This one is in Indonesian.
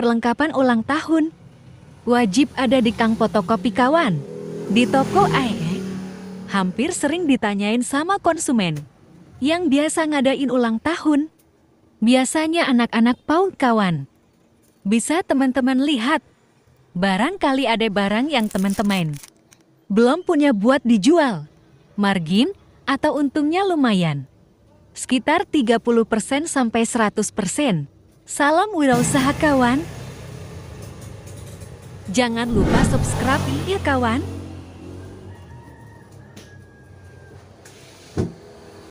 perlengkapan ulang tahun. Wajib ada di kang fotokopi kawan. Di toko AE, hampir sering ditanyain sama konsumen yang biasa ngadain ulang tahun. Biasanya anak-anak paut kawan. Bisa teman-teman lihat, barangkali ada barang yang teman-teman belum punya buat dijual. Margin atau untungnya lumayan. Sekitar 30% sampai 100%. Salam wirausaha kawan. Jangan lupa subscribe ya kawan.